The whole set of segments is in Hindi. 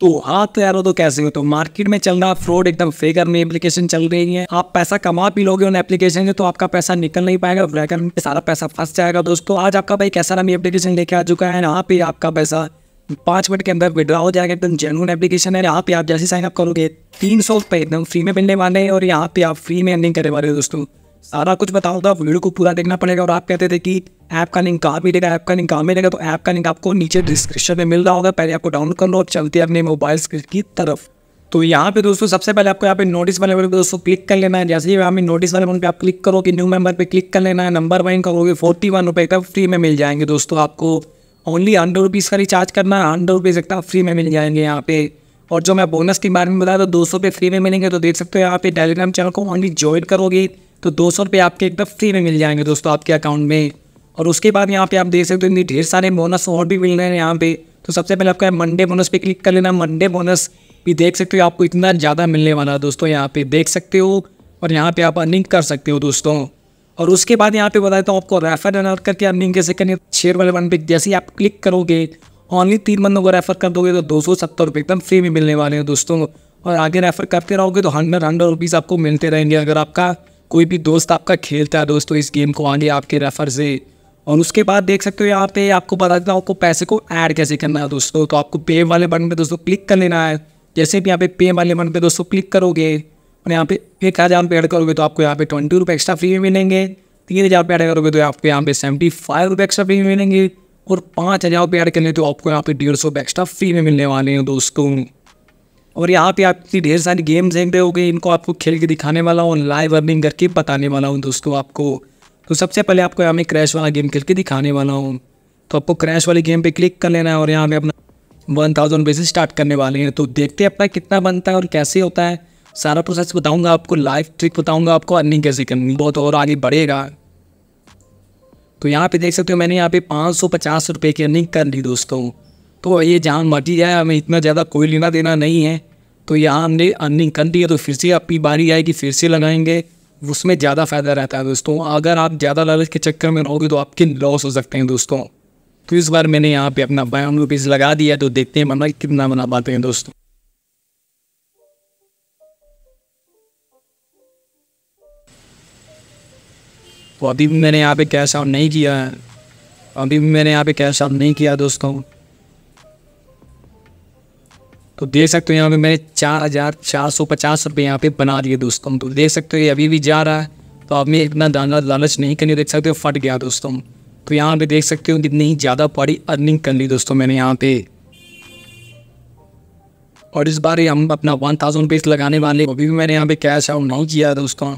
तो हाथ तैयार तो हो तो कैसे हो तो मार्केट में चल रहा है फ्रॉड एकदम फेकर में एप्लीकेशन चल रही है आप पैसा कमा भी लोगे उन एप्लीकेशन से तो आपका पैसा निकल नहीं पाएगा ब्रैकर में सारा पैसा फंस जाएगा दोस्तों आज आपका भाई कैसा नाम एप्लीकेशन लेके आ चुका है यहाँ पे आपका पैसा पाँच मिनट के अंदर विड्रॉ हो जाएगा एकदम जेनुअन एप्लीकेशन है यहाँ पे आप जैसे साइनअप करोगे तीन सौ रुपये एकदम फ्री में मिलने वाले हैं और यहाँ पे आप फ्री में अर्निंग करने वाले हो दोस्तों सारा कुछ बताओ तो आप वीडियो को पूरा देखना पड़ेगा और आप कहते थे कि ऐप का लिंक कहाँ मिलेगा ऐप का लिंक कहाँ मिलेगा तो ऐप का लिंक आपको नीचे डिस्क्रिप्शन में मिल रहा होगा पहले आपको डाउनलोड कर लो और चलते अपने मोबाइल स्क्रीन की तरफ तो यहाँ पे दोस्तों सबसे पहले आपको यहाँ पे नोटिस वाले बटन पे दोस्तों क्लिक कर लेना है जैसे ही यहाँ पे नोटिस वाले बटन पे आप क्लिक करो कि न्यू मेंबर पे क्लिक कर लेना है नंबर वाइन करोगे फोर्टी वन रुपये का फ्री में मिल जाएंगे दोस्तों आपको ओनली हंड्रेड रुपीज़ का रिचार्ज करना है हंड्रेड रुपीज़ एक फ्री में मिल जाएंगे यहाँ पे और जो मैं बोनस के बारे में बताया तो दो सौ फ्री में मिलेंगे तो देख सकते हो यहाँ पे टेलीग्राम चैनल को ओनली ज्वाइन करोगे तो दो सौ रुपये आपके एकदम फ्री में मिल जाएंगे दोस्तों आपके अकाउंट में और उसके बाद यहाँ पे आप देख सकते हो इतनी ढेर सारे बोनस और भी मिल रहे हैं यहाँ पे तो सबसे पहले आपका मंडे बोनस पे क्लिक कर लेना मंडे बोनस भी देख सकते हो आपको इतना ज़्यादा मिलने वाला है दोस्तों यहाँ पे देख सकते हो और यहाँ पे आप अर्निंग कर सकते हो दोस्तों और उसके बाद यहाँ पे बताए तो हूँ आपको रेफर अर्नर करके अर्निंग कैसे करनी शेयर वाले वन पे जैसे ही आप क्लिक करोगे ऑनली तीन बंदों को रेफर कर दोगे तो दो सौ सत्तर रुपये एकदम फ्री में मिलने वाले हैं दोस्तों और आगे रेफर करते रहोगे तो हंड्रेड हंड्रेड रुपीज़ आपको मिलते रहेंगे अगर आपका कोई भी दोस्त आपका खेलता है दोस्तों इस गेम को आगे आपके रेफर से और उसके बाद देख सकते हो यहाँ पे आपको बता देता हूँ आपको पैसे को ऐड कैसे करना है दोस्तों तो आपको पे वाले बटन पे दोस्तों क्लिक कर लेना है जैसे भी यहाँ पे पे वाले बटन पे दोस्तों क्लिक करोगे और यहाँ पे एक हज़ार पे ऐड करोगे तो आपको यहाँ पे ट्वेंटी रुपये एक्स्ट्रा फ्री में मिलेंगे तीन हज़ार रुपये ऐड करोगे तो आपको यहाँ पे सेवेंटी फाइव रुपये एक्स्ट्रा फ्री में मिलेंगे और पाँच हज़ार रुपये ऐड करेंगे तो आपको यहाँ पे डेढ़ सौ रुपये एक्स्ट्रा फ्री में मिलने वाले हैं दोस्तों और यहाँ पे आप इतनी ढेर सारी गेम्स देख रहे गए इनको आपको खेल के दिखाने वाला हूँ लाइव अर्निंग करके बताने वाला हूँ दोस्तों आपको तो सबसे पहले आपको यहाँ में क्रैश वाला गेम खेल के दिखाने वाला हूँ तो आपको क्रैश वाली गेम पे क्लिक कर लेना है और यहाँ पे अपना वन थाउजेंड बेसिस स्टार्ट करने वाले हैं तो देखते हैं अपना कितना बनता है और कैसे होता है सारा प्रोसेस बताऊँगा आपको लाइव ट्रिक बताऊँगा आपको अर्निंग कैसे करनी बहुत और आगे बढ़ेगा तो यहाँ पर देख सकते हो मैंने यहाँ पर पाँच सौ पचास रुपये की अर्निंग कर ली दोस्तों तो ये जान मर्जी जाए हमें इतना ज़्यादा कोई लेना देना नहीं है तो यहाँ हमने अर्निंग कर दी है तो फिर से आपकी बारी आएगी फिर से लगाएंगे उसमें ज़्यादा फ़ायदा रहता है दोस्तों अगर आप ज़्यादा लालच के चक्कर में रहोगे तो आपके लॉस हो सकते हैं दोस्तों तो इस बार मैंने यहाँ पे अपना बायन रुपीज़ लगा दिया तो देखते हैं मना कितना बना पाते हैं दोस्तों तो अभी भी मैंने यहाँ पे कैश आउट नहीं किया है अभी भी मैंने यहाँ पे कैश आउट नहीं किया दोस्तों तो देख सकते हो यहाँ पे मैंने चार हज़ार चार सौ पचास रुपये यहाँ पे बना दिए दोस्तों तो देख सकते हो ये अभी भी जा रहा है तो आप मैं इतना दाना लालच नहीं करनी देख सकते हो फट गया दोस्तों तो यहाँ पे देख सकते हो कितनी ज़्यादा बड़ी अर्निंग कर ली दोस्तों मैंने यहाँ पे और इस बार हम अपना वन थाउजेंड रुपीज़ लगाने वाले अभी भी मैंने यहाँ पे कैश आउट नहीं किया दोस्तों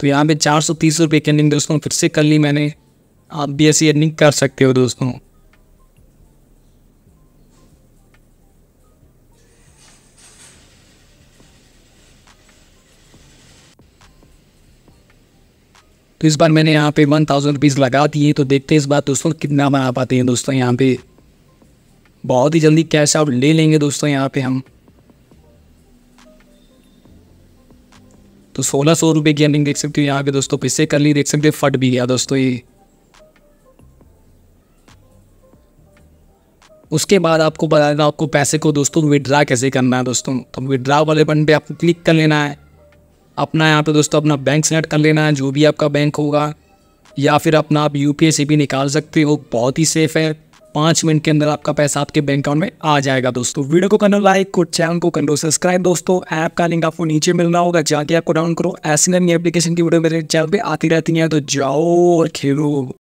तो यहाँ पे चार सौ तीस रुपये की अर्निंग दोस्तों फिर से कर ली मैंने आप भी ऐसी अर्निंग कर सकते हो दोस्तों तो इस बार मैंने यहाँ पे वन थाउजेंड रुपीज़ लगा दिए तो देखते हैं इस बार दोस्तों कितना बना पाते हैं दोस्तों यहाँ पे बहुत ही जल्दी कैश आउट ले लेंगे दोस्तों यहाँ पे हम तो सोलह सौ रुपये की अर्निंग देख सकते हो यहाँ पे दोस्तों पिछले कर ली देख सकते फट भी गया दोस्तों ये उसके बाद आपको बता देना आपको पैसे को दोस्तों विड्रा कैसे करना है दोस्तों तो विड्रा वाले बटन पे आपको क्लिक कर लेना है अपना यहाँ पे दोस्तों अपना बैंक सेलेक्ट कर लेना है जो भी आपका बैंक होगा या फिर अपना आप यू से भी निकाल सकते हो बहुत ही सेफ़ है पाँच मिनट के अंदर आपका पैसा आपके बैंक अकाउंट में आ जाएगा दोस्तों वीडियो को करना लाइक और चैनल को करना सब्सक्राइब दोस्तों ऐप का लिंक आपको नीचे मिलना होगा जाके आपको डाउन करो ऐसी नई एप्लीकेशन की वीडियो मेरे चैनल पे आती रहती है तो जाओ और खेलो